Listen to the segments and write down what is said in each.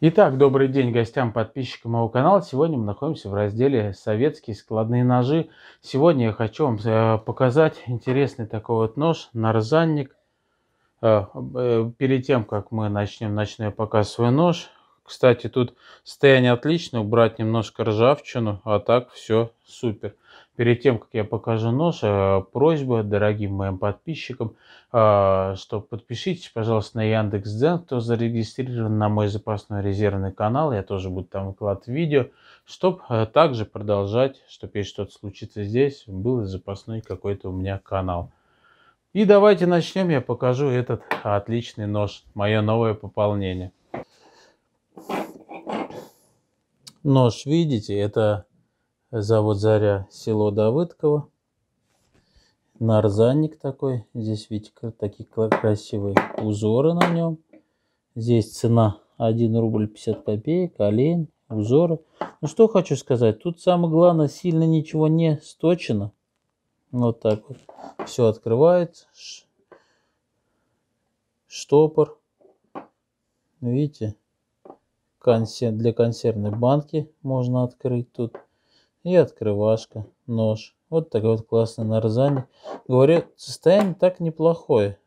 Итак, добрый день гостям, подписчикам моего канала. Сегодня мы находимся в разделе «Советские складные ножи». Сегодня я хочу вам э, показать интересный такой вот нож, нарзанник. Э, э, перед тем, как мы начнем, начну я показывать свой нож. Кстати, тут состояние отличное, убрать немножко ржавчину, а так все супер перед тем, как я покажу нож, э, просьба дорогим моим подписчикам, э, что подпишитесь, пожалуйста, на Яндекс.Дзен, кто зарегистрирован на мой запасной резервный канал, я тоже буду там выкладывать видео, чтобы э, также продолжать, чтобы если что-то случится здесь, был запасной какой-то у меня канал. И давайте начнем, я покажу этот отличный нож, мое новое пополнение. Нож, видите, это Завод Заря, село Давыдково. Нарзанник такой. Здесь, видите, такие красивые узоры на нем. Здесь цена 1 рубль 50 копеек, олень, узоры. Ну что хочу сказать, тут самое главное, сильно ничего не сточено. Вот так вот. Все открывается. Штопор. Видите, для консервной банки можно открыть тут и открывашка, нож. Вот такой вот классный на Говорю, состояние так неплохое.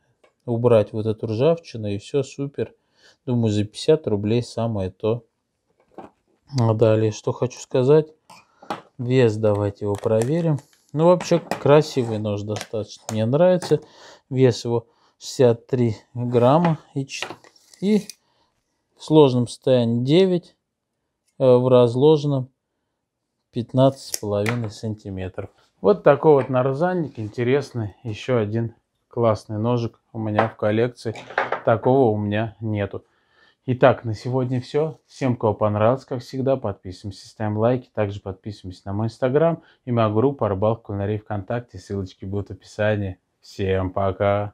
Убрать вот эту ржавчину и все супер. Думаю, за 50 рублей самое то. А далее, что хочу сказать. Вес давайте его проверим. Ну, вообще, красивый нож достаточно. Мне нравится. Вес его 63 грамма. И, и в сложном состоянии 9. Э, в разложенном 15,5 сантиметров. Вот такой вот нарзанник, интересный, еще один классный ножик у меня в коллекции, такого у меня нету. Итак, на сегодня все. Всем, кого понравилось, как всегда, подписываемся, ставим лайки. Также подписываемся на мой инстаграм и мою группу «Рыбалка кулинарий ВКонтакте». Ссылочки будут в описании. Всем пока!